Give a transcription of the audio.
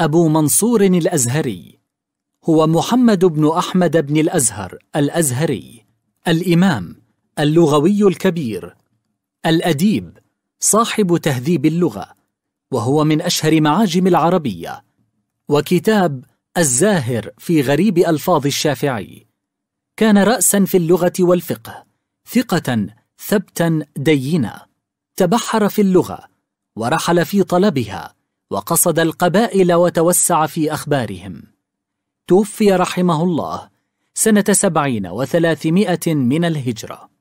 أبو منصور الأزهري هو محمد بن أحمد بن الأزهر الأزهري الإمام اللغوي الكبير الأديب صاحب تهذيب اللغة وهو من أشهر معاجم العربية وكتاب الزاهر في غريب ألفاظ الشافعي كان رأسا في اللغة والفقه ثقة ثبتا دينا تبحر في اللغة ورحل في طلبها وقصد القبائل وتوسع في أخبارهم توفي رحمه الله سنة سبعين وثلاثمائة من الهجرة